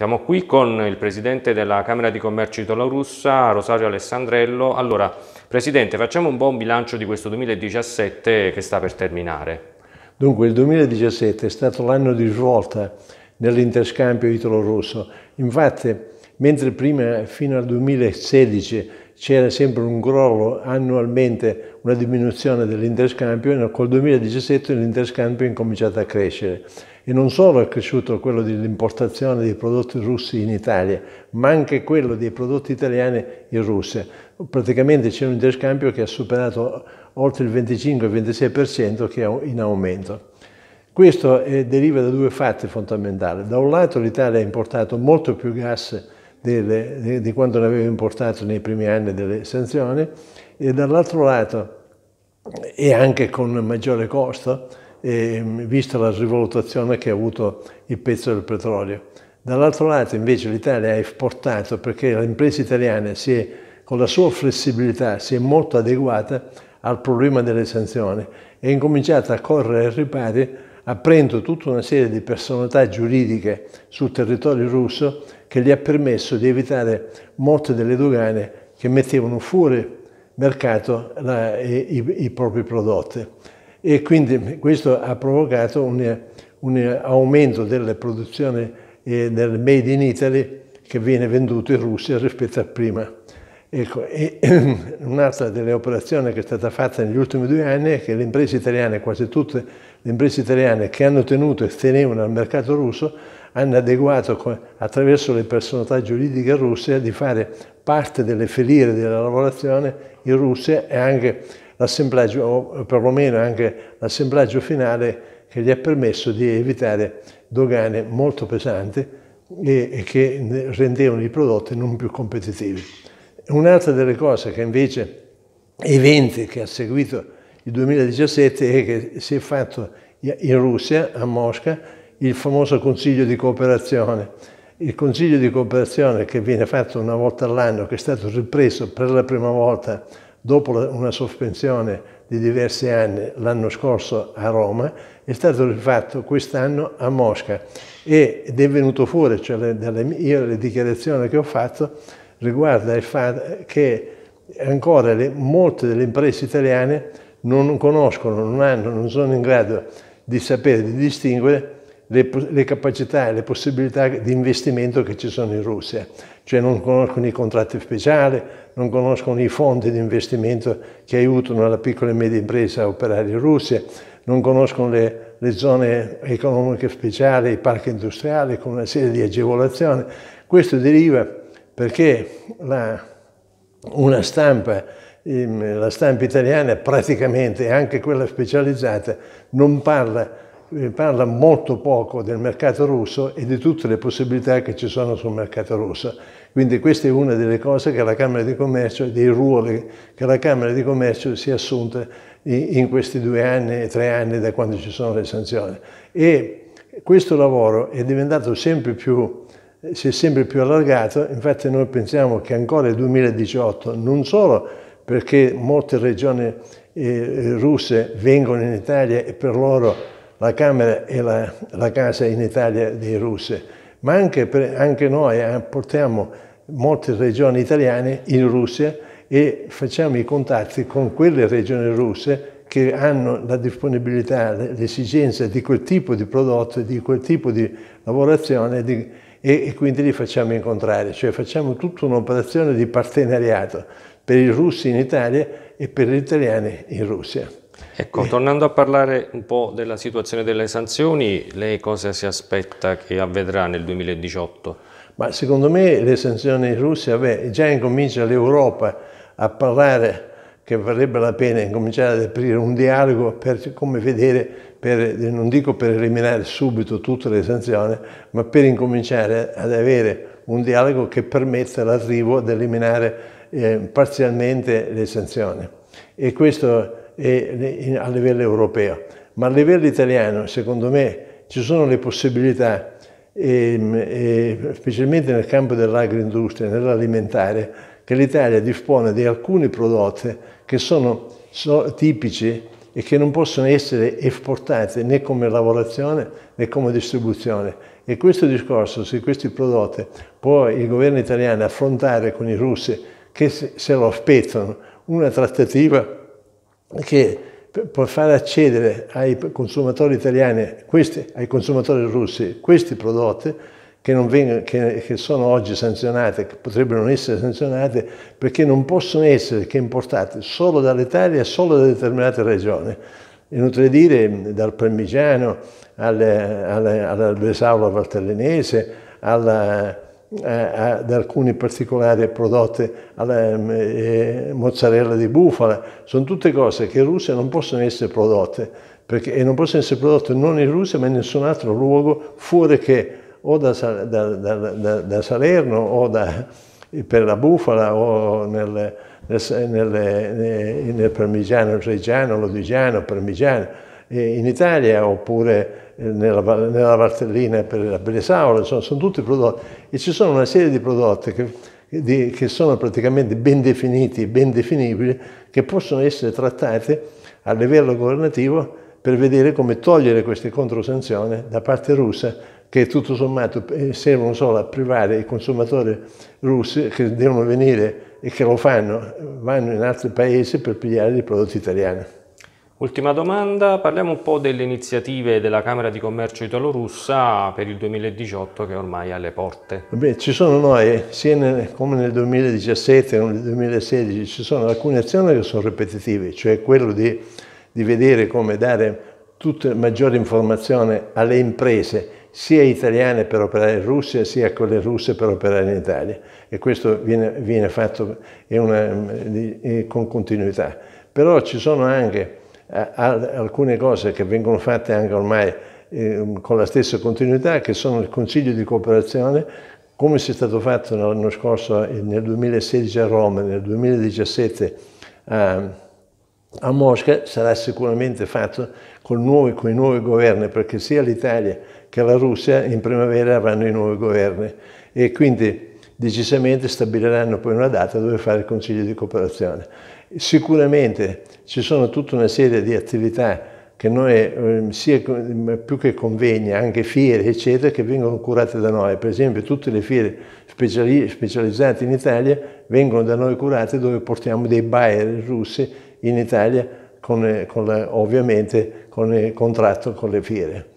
Siamo qui con il presidente della Camera di Commercio Italo-Russa, Rosario Alessandrello. Allora, presidente, facciamo un buon bilancio di questo 2017 che sta per terminare. Dunque, il 2017 è stato l'anno di svolta nell'interscambio italo-russo. Infatti, mentre prima fino al 2016 c'era sempre un crollo annualmente, una diminuzione dell'interscambio, col 2017 l'interscambio è incominciato a crescere e non solo è cresciuto quello dell'importazione dei prodotti russi in Italia, ma anche quello dei prodotti italiani in Russia. Praticamente c'è un interscambio che ha superato oltre il 25-26% che è in aumento. Questo eh, deriva da due fatti fondamentali. Da un lato l'Italia ha importato molto più gas delle, eh, di quanto ne aveva importato nei primi anni delle sanzioni e dall'altro lato e anche con maggiore costo eh, vista la rivalutazione che ha avuto il pezzo del petrolio. Dall'altro lato invece l'Italia ha esportato perché l'impresa italiana si è, con la sua flessibilità si è molto adeguata al problema delle sanzioni e ha incominciato a correre ai ripari aprendo tutta una serie di personalità giuridiche sul territorio russo che gli ha permesso di evitare molte delle dogane che mettevano fuori mercato la, i, i, i propri prodotti e quindi questo ha provocato un, un aumento della produzione eh, del Made in Italy che viene venduto in Russia rispetto a prima. Ecco, un'altra delle operazioni che è stata fatta negli ultimi due anni è che le imprese italiane, quasi tutte le imprese italiane che hanno tenuto e tenevano al mercato russo, hanno adeguato attraverso le personalità giuridiche russe di fare parte delle filiere della lavorazione in Russia e anche l'assemblaggio, o perlomeno anche l'assemblaggio finale che gli ha permesso di evitare dogane molto pesanti e, e che rendevano i prodotti non più competitivi. Un'altra delle cose che invece, eventi che ha seguito il 2017, è che si è fatto in Russia, a Mosca, il famoso Consiglio di cooperazione il Consiglio di cooperazione che viene fatto una volta all'anno, che è stato ripreso per la prima volta dopo una sospensione di diversi anni l'anno scorso a Roma, è stato rifatto quest'anno a Mosca ed è venuto fuori, cioè le, dalle, io le dichiarazioni che ho fatto riguarda il fatto che ancora le, molte delle imprese italiane non conoscono, non hanno, non sono in grado di sapere, di distinguere le, le, capacità e le possibilità di investimento che ci sono in Russia, cioè non conoscono i contratti speciali, non conoscono i fondi di investimento che aiutano la piccola e media impresa a operare in Russia, non conoscono le, le zone economiche speciali, i parchi industriali con una serie di agevolazioni. Questo deriva perché la, una stampa ehm, la stampa italiana praticamente, anche quella specializzata, non parla eh, parla molto poco del mercato russo e di tutte le possibilità che ci sono sul mercato russo. Quindi questa è una delle cose che la Camera di Commercio, dei ruoli che la Camera di Commercio si è assunta in questi due anni e tre anni da quando ci sono le sanzioni. E questo lavoro è diventato sempre più, eh, si è sempre più allargato, infatti noi pensiamo che ancora il 2018, non solo perché molte regioni eh, russe vengono in Italia e per loro la Camera e la, la casa in Italia dei russi, ma anche, per, anche noi eh, portiamo molte regioni italiane in Russia e facciamo i contatti con quelle regioni russe che hanno la disponibilità, l'esigenza di quel tipo di prodotto, di quel tipo di lavorazione di, e, e, quindi li facciamo incontrare, cioè facciamo tutta un'operazione di partenariato per i russi in Italia e per gli italiani in Russia. Ecco, tornando a parlare un po' della situazione delle sanzioni, lei cosa si aspetta che avvedrà nel 2018? Ma secondo me le sanzioni in Russia, già incomincia l'Europa a parlare che varrebbe la pena incominciare ad aprire un dialogo per come vedere, per, non dico per eliminare subito tutte le sanzioni, ma per incominciare ad avere un dialogo che permetta l'arrivo ad eliminare eh, parzialmente le sanzioni. E questo è e, in, a livello europeo. Ma a livello italiano, secondo me, ci sono le possibilità, e, ehm, e, specialmente nel campo dell'agroindustria, nell'alimentare, che l'Italia dispone di alcuni prodotti che sono, sono tipici e che non possono essere esportati né come lavorazione né come distribuzione. E questo discorso su questi prodotti può il governo italiano affrontare con i russi che se lo aspettano una trattativa che per far accedere ai consumatori italiani, questi, ai consumatori russi, questi prodotti che, vengono, che, che sono oggi sanzionati, che potrebbero non essere sanzionati, perché non possono essere che importati solo dall'Italia e solo da determinate regioni. Inutile dire, mm, dal parmigiano alle, alle, alla bresaola alla ad eh, eh, alcuni particolari prodotti alla mm, eh, mozzarella di bufala. Sono tutte cose che in Russia non possono essere prodotte perché, e non possono essere prodotte non in Russia ma in nessun altro luogo fuori che o da, da, da, da Salerno o per la bufala o nel, nel, nel, nel parmigiano reggiano, lodigiano, parmigiano eh, in Italia oppure eh, nella, nella Vartellina per la Bresaola, sono, sono tutti prodotti e ci sono una serie di prodotti che, di, che sono praticamente ben definiti, ben definibili, che possono essere trattati a livello governativo per vedere come togliere queste controsanzioni da parte russa che tutto sommato eh, servono solo a privare i consumatori russi che devono venire e che lo fanno, vanno in altri paesi per pigliare i prodotti italiani. Ultima domanda, parliamo un po' delle iniziative della Camera di Commercio italo-russa per il 2018 che è ormai è alle porte. Beh, ci sono noi, eh, sia nel, come nel 2017 che nel 2016, ci sono alcune azioni che sono ripetitive, cioè quello di, di vedere come dare tutta maggiore informazione alle imprese, sia italiane per operare in Russia, sia quelle russe per operare in Italia. E questo viene, viene fatto una, con continuità. Però ci sono anche eh, alcune cose che vengono fatte anche ormai ehm, con la stessa continuità, che sono il Consiglio di cooperazione, come si è stato fatto l'anno scorso eh, nel 2016 a Roma, nel 2017 a, ehm, a Mosca, sarà sicuramente fatto con, nuovi, con i nuovi governi, perché sia l'Italia che la Russia in primavera avranno i nuovi governi. E quindi decisamente stabiliranno poi una data dove fare il consiglio di cooperazione. Sicuramente ci sono tutta una serie di attività che noi, ehm, sia più che convegni, anche fiere, eccetera, che vengono curate da noi. Per esempio tutte le fiere speciali, specializzate in Italia vengono da noi curate dove portiamo dei buyer russi in Italia, con, eh, con la, ovviamente con il contratto con le fiere.